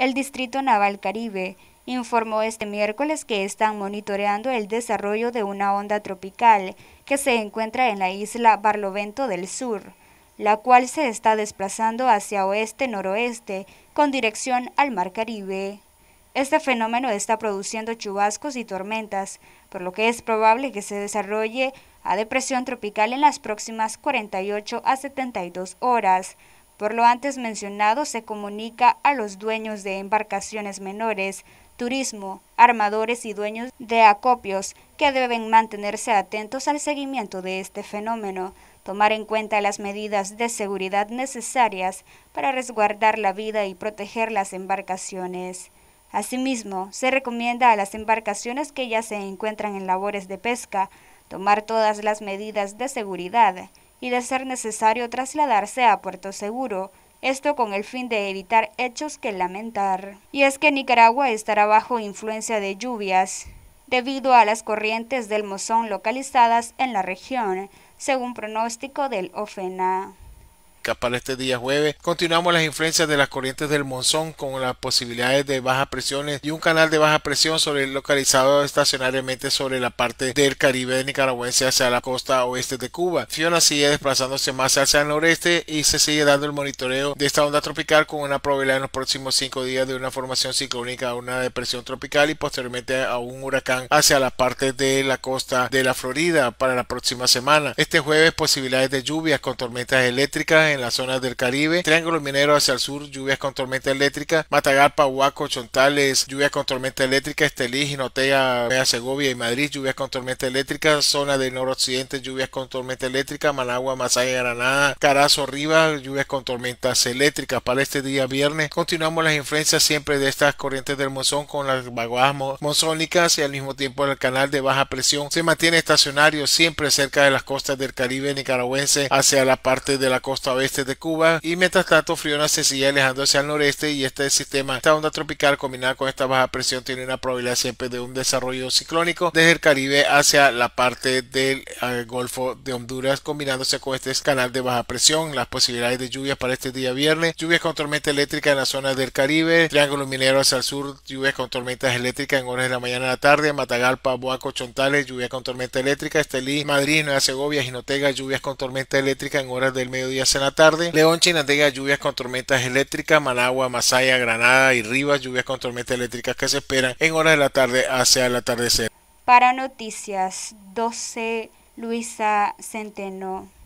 El Distrito Naval Caribe informó este miércoles que están monitoreando el desarrollo de una onda tropical que se encuentra en la isla Barlovento del Sur, la cual se está desplazando hacia oeste-noroeste con dirección al Mar Caribe. Este fenómeno está produciendo chubascos y tormentas, por lo que es probable que se desarrolle a depresión tropical en las próximas 48 a 72 horas, por lo antes mencionado, se comunica a los dueños de embarcaciones menores, turismo, armadores y dueños de acopios que deben mantenerse atentos al seguimiento de este fenómeno, tomar en cuenta las medidas de seguridad necesarias para resguardar la vida y proteger las embarcaciones. Asimismo, se recomienda a las embarcaciones que ya se encuentran en labores de pesca tomar todas las medidas de seguridad, y de ser necesario trasladarse a Puerto Seguro, esto con el fin de evitar hechos que lamentar. Y es que Nicaragua estará bajo influencia de lluvias, debido a las corrientes del mozón localizadas en la región, según pronóstico del OFENA para este día jueves. Continuamos las influencias de las corrientes del monzón con las posibilidades de bajas presiones y un canal de baja presión sobre el localizado estacionariamente sobre la parte del Caribe nicaragüense hacia la costa oeste de Cuba. Fiona sigue desplazándose más hacia el noreste y se sigue dando el monitoreo de esta onda tropical con una probabilidad en los próximos cinco días de una formación ciclónica a una depresión tropical y posteriormente a un huracán hacia la parte de la costa de la Florida para la próxima semana. Este jueves posibilidades de lluvias con tormentas eléctricas en las zonas del Caribe, Triángulo Minero hacia el sur, lluvias con tormenta eléctrica, Matagalpa, Huaco, Chontales, lluvias con tormenta eléctrica, Estelí, Ginotea, Mea, Segovia y Madrid, lluvias con tormenta eléctrica, zona del noroccidente, lluvias con tormenta eléctrica, Managua, Masaya, Granada, Carazo, Rivas, lluvias con tormentas eléctricas. Para este día viernes continuamos las influencias siempre de estas corrientes del monzón con las vaguadas monzónicas y al mismo tiempo el canal de baja presión se mantiene estacionario siempre cerca de las costas del Caribe nicaragüense hacia la parte de la costa este de Cuba y mientras tanto frío se sigue alejando hacia el noreste y este sistema, esta onda tropical combinada con esta baja presión tiene una probabilidad siempre de un desarrollo ciclónico desde el Caribe hacia la parte del eh, Golfo de Honduras combinándose con este canal de baja presión, las posibilidades de lluvias para este día viernes, lluvias con tormenta eléctrica en la zona del Caribe, Triángulo Minero hacia el sur, lluvias con tormentas eléctricas en horas de la mañana a la tarde, Matagalpa, Boaco, Chontales, lluvias con tormenta eléctrica, Estelí, Madrid, Nueva Segovia, Ginotega, lluvias con tormenta eléctrica en horas del mediodía hacia tarde. León, Chinandega, lluvias con tormentas eléctricas. Managua, Masaya, Granada y Rivas, lluvias con tormentas eléctricas que se esperan en horas de la tarde hacia el atardecer. Para Noticias 12, Luisa Centeno.